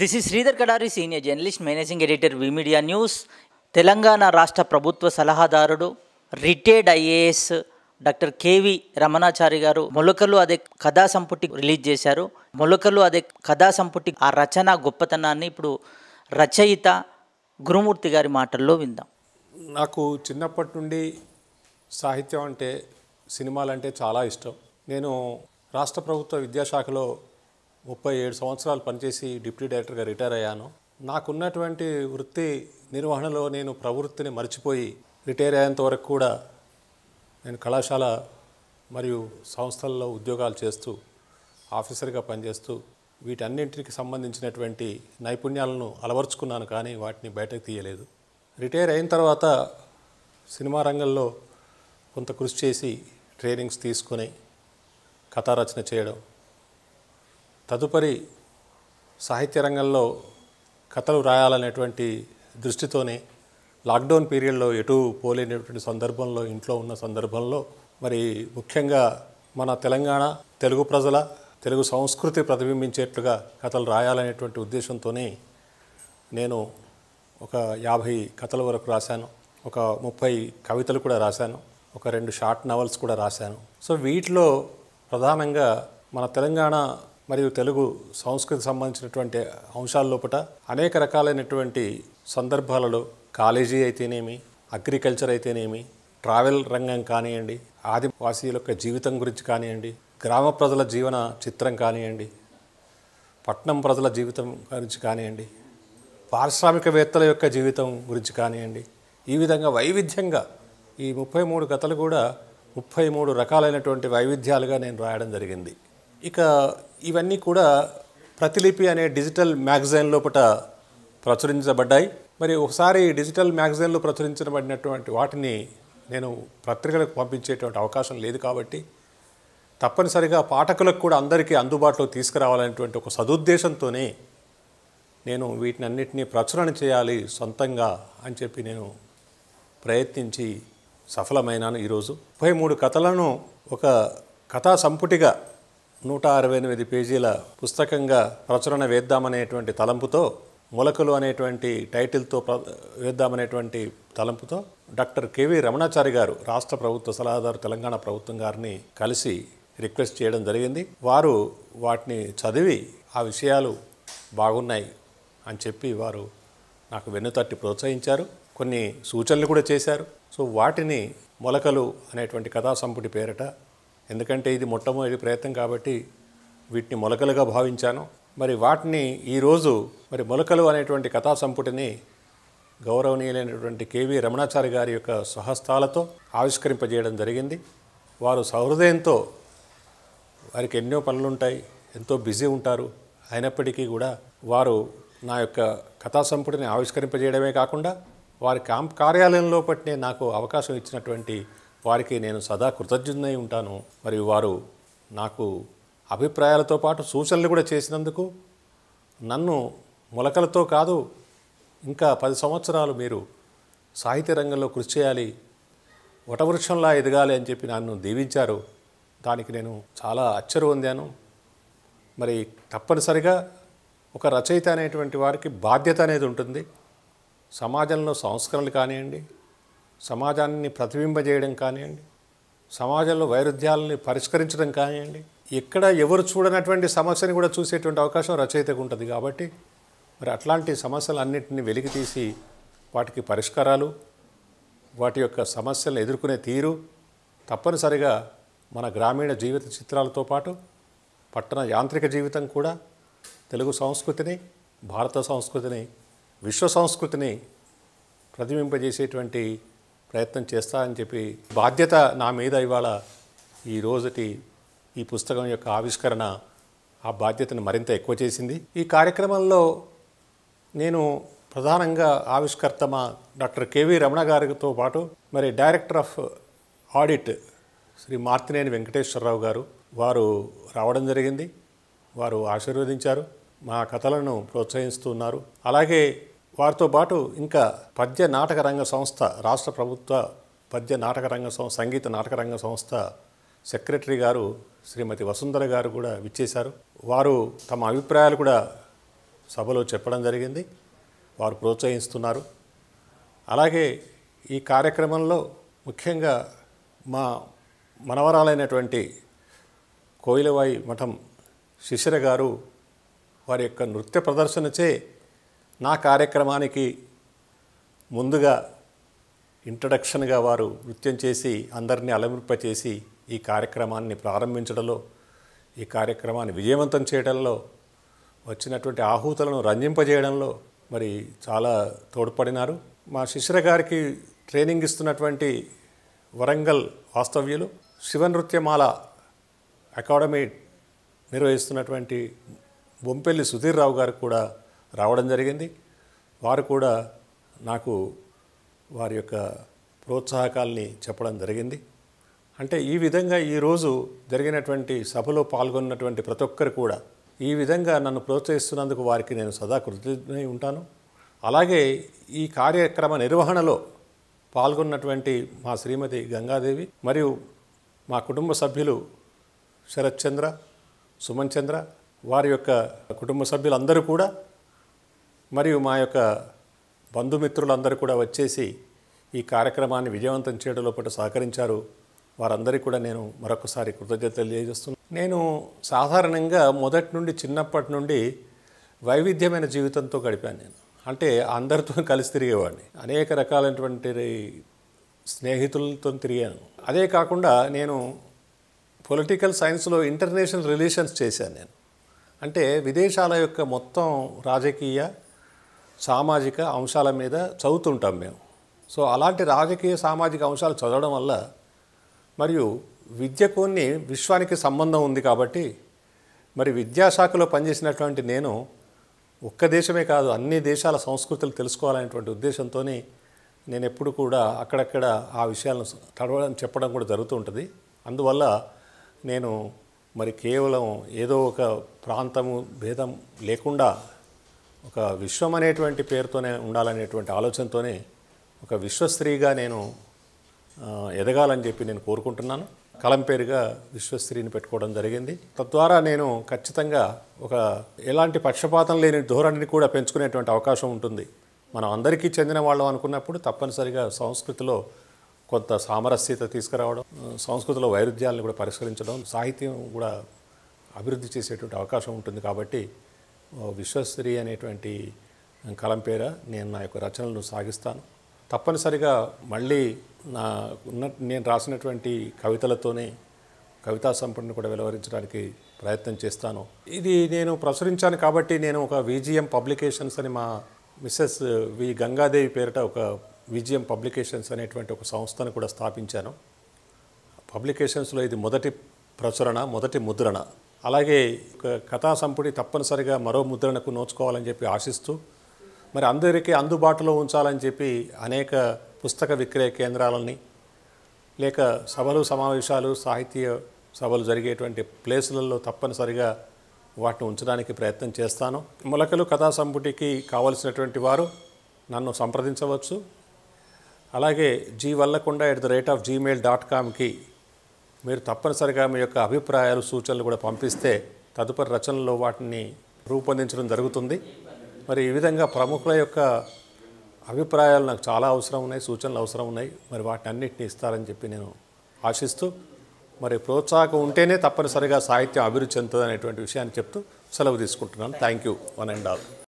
this is Sridhar Kadari senior journalist managing editor media news Telangana రాష్ట్ర ప్రభుత్వ సలహాదారుడు retired IAS doctor K V Ramanachari గారు మొలకలు అదే కథా సంపుటి రిలీజ్ చేశారు మొలకలు అదే కథా సంపుటి ఆ రచన గొప్పతనాన్ని ఇప్పుడు రచయిత గురుమూర్తి గారి మాటల్లో విందాం నాకు చిన్నప్పటి నుండి సాహిత్యం అంటే సినిమాలంటే చాలా ఇష్టం నేను రాష్ట్ర ప్రభుత్వ విద్యాశాఖలో ముప్పై ఏడు సంవత్సరాలు పనిచేసి డిప్యూటీ డైరెక్టర్గా రిటైర్ అయ్యాను నాకున్నటువంటి వృత్తి నిర్వహణలో నేను ప్రవృత్తిని మర్చిపోయి రిటైర్ అయ్యేంత వరకు కూడా నేను కళాశాల మరియు సంస్థల్లో ఉద్యోగాలు చేస్తూ ఆఫీసర్గా పనిచేస్తూ వీటన్నింటికి సంబంధించినటువంటి నైపుణ్యాలను అలవర్చుకున్నాను కానీ వాటిని బయటకు తీయలేదు రిటైర్ అయిన తర్వాత సినిమా రంగంలో కొంత కృషి చేసి ట్రైనింగ్స్ తీసుకొని కథా రచన చేయడం తదుపరి సాహిత్య రంగంలో కథలు రాయాలనేటువంటి దృష్టితోనే లాక్డౌన్ పీరియడ్లో ఎటు పోలేనటువంటి సందర్భంలో ఇంట్లో ఉన్న సందర్భంలో మరి ముఖ్యంగా మన తెలంగాణ తెలుగు ప్రజల తెలుగు సంస్కృతి ప్రతిబింబించేట్లుగా కథలు రాయాలనేటువంటి ఉద్దేశంతోనే నేను ఒక యాభై కథల వరకు రాశాను ఒక ముప్పై కవితలు కూడా రాశాను ఒక రెండు షార్ట్ నవల్స్ కూడా రాశాను సో వీటిలో ప్రధానంగా మన తెలంగాణ మరియు తెలుగు సంస్కృతి సంబంధించినటువంటి అంశాల లోపల అనేక రకాలైనటువంటి సందర్భాలలో కాలేజీ అయితేనేమి అగ్రికల్చర్ అయితేనేమి ట్రావెల్ రంగం కానివ్వండి ఆదివాసీల యొక్క జీవితం గురించి కానివ్వండి గ్రామ ప్రజల జీవన చిత్రం కానివ్వండి పట్నం ప్రజల జీవితం గురించి కానివ్వండి పారిశ్రామికవేత్తల యొక్క జీవితం గురించి కానివ్వండి ఈ విధంగా వైవిధ్యంగా ఈ ముప్పై మూడు కథలు కూడా ముప్పై మూడు రకాలైనటువంటి వైవిధ్యాలుగా నేను రాయడం జరిగింది ఇక ఇవన్నీ కూడా ప్రతిలిపి అనే డిజిటల్ మ్యాగజైన్ లోపల ప్రచురించబడ్డాయి మరి ఒకసారి డిజిటల్ మ్యాగజైన్లో ప్రచురించబడినటువంటి వాటిని నేను పత్రికలకు పంపించేటువంటి అవకాశం లేదు కాబట్టి తప్పనిసరిగా పాఠకులకు కూడా అందరికీ అందుబాటులో తీసుకురావాలనేటువంటి ఒక సదుద్దేశంతోనే నేను వీటిని అన్నిటినీ ప్రచురణ చేయాలి సొంతంగా అని చెప్పి నేను ప్రయత్నించి సఫలమైనాను ఈరోజు ముప్పై మూడు కథలను ఒక కథా సంపుటిగా నూట అరవై ఎనిమిది పేజీల పుస్తకంగా ప్రచురణ వేద్దామనేటువంటి తలంపుతో మొలకలు అనేటువంటి టైటిల్తో వేద్దామనేటువంటి తలంపుతో డాక్టర్ కెవి రమణాచారి గారు రాష్ట్ర ప్రభుత్వ సలహాదారు తెలంగాణ ప్రభుత్వం గారిని కలిసి రిక్వెస్ట్ చేయడం జరిగింది వారు వాటిని చదివి ఆ విషయాలు బాగున్నాయి అని చెప్పి వారు నాకు వెన్నుతట్టి ప్రోత్సహించారు కొన్ని సూచనలు కూడా చేశారు సో వాటిని మొలకలు అనేటువంటి కథా సంపుటి పేరిట ఎందుకంటే ఇది మొట్టమొదటి ప్రయత్నం కాబట్టి వీటిని మొలకలుగా భావించాను మరి వాటిని ఈరోజు మరి మొలకలు అనేటువంటి కథా సంపుటిని గౌరవనీయులైనటువంటి కేవి రమణాచారి గారి యొక్క స్వహస్తాలతో ఆవిష్కరింపజేయడం జరిగింది వారు సహృదయంతో వారికి ఎన్నో పనులుంటాయి ఎంతో బిజీ ఉంటారు అయినప్పటికీ కూడా వారు నా యొక్క కథా సంపుటిని ఆవిష్కరింపజేయడమే కాకుండా వారి కాం కార్యాలయంలో లోపటినే నాకు అవకాశం ఇచ్చినటువంటి వారికి నేను సదా కృతజ్ఞతనై ఉంటాను మరియు వారు నాకు అభిప్రాయాలతో పాటు సూచనలు కూడా చేసినందుకు నన్ను మొలకలతో కాదు ఇంకా పది సంవత్సరాలు మీరు సాహిత్య రంగంలో కృషి చేయాలి వటవృక్షంలా ఎదగాలి అని చెప్పి నన్ను దీవించారు దానికి నేను చాలా అచ్చరు పొందాను మరి తప్పనిసరిగా ఒక రచయిత అనేటువంటి వారికి బాధ్యత అనేది ఉంటుంది సమాజంలో సంస్కరణలు కానివ్వండి సమాజాన్ని ప్రతిబింబజేయడం కానివ్వండి సమాజంలో వైరుధ్యాలని పరిష్కరించడం కానివ్వండి ఇక్కడ ఎవరు చూడనటువంటి సమస్యని కూడా చూసేటువంటి అవకాశం రచయితకు ఉంటుంది కాబట్టి మరి అట్లాంటి అన్నింటినీ వెలికి తీసి వాటికి పరిష్కారాలు వాటి యొక్క సమస్యలను ఎదుర్కొనే తీరు తప్పనిసరిగా మన గ్రామీణ జీవిత చిత్రాలతో పాటు పట్టణ యాంత్రిక జీవితం కూడా తెలుగు సంస్కృతిని భారత సంస్కృతిని విశ్వ సంస్కృతిని ప్రతిబింబజేసేటువంటి ప్రయత్నం చేస్తా అని చెప్పి బాధ్యత నా మీద ఇవాళ ఈ రోజుటి ఈ పుస్తకం యొక్క ఆవిష్కరణ ఆ బాధ్యతను మరింత ఎక్కువ చేసింది ఈ కార్యక్రమంలో నేను ప్రధానంగా ఆవిష్కర్త మా డాక్టర్ కేవీ రమణ గారితో పాటు మరి director of audit Shri Martineni Venkateswara Rao గారు వారు రావడం జరిగింది వారు ఆశీర్వదించారు మా కథలను ప్రోత్సహిస్తున్నారు అలాగే వారితో పాటు ఇంకా పద్య నాటక రంగ సంస్థ రాష్ట్ర ప్రభుత్వ పద్య నాటక రంగ సంస్థ సంగీత నాటక రంగ సంస్థ సెక్రటరీ గారు శ్రీమతి వసుంధర గారు కూడా విచ్చేశారు వారు తమ అభిప్రాయాలు కూడా సభలో చెప్పడం జరిగింది వారు ప్రోత్సహిస్తున్నారు అలాగే ఈ కార్యక్రమంలో ముఖ్యంగా మా మనవరాలైనటువంటి కోయిలవాయి మఠం శిశిర గారు వారి యొక్క నృత్య ప్రదర్శనచే నా కార్యక్రమానికి ముందుగా ఇంట్రడక్షన్గా వారు నృత్యం చేసి అందరినీ అలమింపచేసి ఈ కార్యక్రమాన్ని ప్రారంభించడంలో ఈ కార్యక్రమాన్ని విజయవంతం చేయడంలో వచ్చినటువంటి ఆహూతులను రంజింపజేయడంలో మరి చాలా తోడ్పడినారు మా శిశిర గారికి ట్రైనింగ్ ఇస్తున్నటువంటి వరంగల్ వాస్తవ్యులు శివనృత్యమాల అకాడమీ నిర్వహిస్తున్నటువంటి బొంపెల్లి సుధీర్ రావు గారు కూడా రావడం జరిగింది వారు కూడా నాకు వారి యొక్క ప్రోత్సాహకాల్ని చెప్పడం జరిగింది అంటే ఈ విధంగా ఈరోజు జరిగినటువంటి సభలో పాల్గొన్నటువంటి ప్రతి ఒక్కరు కూడా ఈ విధంగా నన్ను ప్రోత్సహిస్తున్నందుకు వారికి నేను సదా కృతజ్ఞ ఉంటాను అలాగే ఈ కార్యక్రమ నిర్వహణలో పాల్గొన్నటువంటి మా శ్రీమతి గంగాదేవి మరియు మా కుటుంబ సభ్యులు శరత్ చంద్ర సుమన్ చంద్ర వారి యొక్క కుటుంబ సభ్యులందరూ కూడా మరియు మా యొక్క బంధుమిత్రులందరూ కూడా వచ్చేసి ఈ కార్యక్రమాన్ని విజయవంతం చేయడంలో పాటు సహకరించారు వారందరికీ కూడా నేను మరొకసారి కృతజ్ఞత తెలియజేస్తున్నాను నేను సాధారణంగా మొదటి నుండి చిన్నప్పటి నుండి వైవిధ్యమైన జీవితంతో గడిపాను నేను అంటే అందరితో కలిసి తిరిగేవాడిని అనేక రకాలైనటువంటి స్నేహితులతో తిరిగాను అదే కాకుండా నేను పొలిటికల్ సైన్స్లో ఇంటర్నేషనల్ రిలేషన్స్ చేశాను నేను అంటే విదేశాల యొక్క మొత్తం రాజకీయ సామాజిక అంశాల మీద చదువుతుంటాం మేము సో అలాంటి రాజకీయ సామాజిక అంశాలు చదవడం వల్ల మరియు విద్య కొన్ని విశ్వానికి సంబంధం ఉంది కాబట్టి మరి విద్యాశాఖలో పనిచేసినటువంటి నేను ఒక్క దేశమే కాదు అన్ని దేశాల సంస్కృతులు తెలుసుకోవాలనేటువంటి ఉద్దేశంతో నేను ఎప్పుడు కూడా అక్కడక్కడ ఆ విషయాలను తడవడం చెప్పడం కూడా జరుగుతూ ఉంటుంది అందువల్ల నేను మరి కేవలం ఏదో ఒక ప్రాంతము భేదం లేకుండా ఒక విశ్వం అనేటువంటి పేరుతోనే ఉండాలనేటువంటి ఆలోచనతోనే ఒక విశ్వస్త్రీగా నేను ఎదగాలని చెప్పి నేను కోరుకుంటున్నాను కలం పేరుగా విశ్వస్త్రీని పెట్టుకోవడం జరిగింది తద్వారా నేను ఖచ్చితంగా ఒక ఎలాంటి పక్షపాతం లేని ధోరణిని కూడా పెంచుకునేటువంటి అవకాశం ఉంటుంది మనం అందరికీ చెందిన వాళ్ళం అనుకున్నప్పుడు తప్పనిసరిగా సంస్కృతిలో కొంత సామరస్యత తీసుకురావడం సంస్కృతిలో వైరుధ్యాలను కూడా పరిష్కరించడం సాహిత్యం కూడా అభివృద్ధి చేసేటువంటి అవకాశం ఉంటుంది కాబట్టి విశ్వశ్రీ అనేటువంటి కలం పేర నేను నా యొక్క రచనలను సాగిస్తాను తప్పనిసరిగా మళ్ళీ నా ఉన్న నేను రాసినటువంటి కవితలతోనే కవితా సంపదను కూడా వెలువరించడానికి ప్రయత్నం చేస్తాను ఇది నేను ప్రచురించాను కాబట్టి నేను ఒక విజిఎం పబ్లికేషన్స్ అని మా మిస్సెస్ వి గంగాదేవి పేరిట ఒక విజిఎం పబ్లికేషన్స్ అనేటువంటి ఒక సంస్థను కూడా స్థాపించాను పబ్లికేషన్స్లో ఇది మొదటి ప్రచురణ మొదటి ముద్రణ అలాగే కథా సంపుడి తప్పనిసరిగా మరో ముద్రణకు నోచుకోవాలని చెప్పి ఆశిస్తూ మరి అందరికీ అందుబాటులో ఉంచాలని చెప్పి అనేక పుస్తక విక్రయ కేంద్రాలని లేక సభలు సమావేశాలు సాహిత్య సభలు జరిగేటువంటి ప్లేసులలో తప్పనిసరిగా వాటిని ఉంచడానికి ప్రయత్నం చేస్తాను మొలకలు కథా సంపుటికి కావలసినటువంటి వారు నన్ను సంప్రదించవచ్చు అలాగే జీ వల్లకుండా at the rate of Gmail dot కామ్కి మీరు తప్పనిసరిగా మీ యొక్క అభిప్రాయాలు సూచనలు కూడా పంపిస్తే తదుపరి రచనలో వాటిని రూపొందించడం జరుగుతుంది మరి ఈ విధంగా ప్రముఖుల యొక్క అభిప్రాయాలు నాకు చాలా అవసరం ఉన్నాయి సూచనలు అవసరం ఉన్నాయి మరి వాటిని అన్నింటినీ ఇస్తారని చెప్పి నేను ఆశిస్తూ మరి ప్రోత్సాహకం ఉంటేనే తప్పనిసరిగా సాహిత్యం అభివృద్ధి చెందుతుంది అనేటువంటి విషయాన్ని చెప్తూ సెలవు తీసుకుంటున్నాను thank you one and all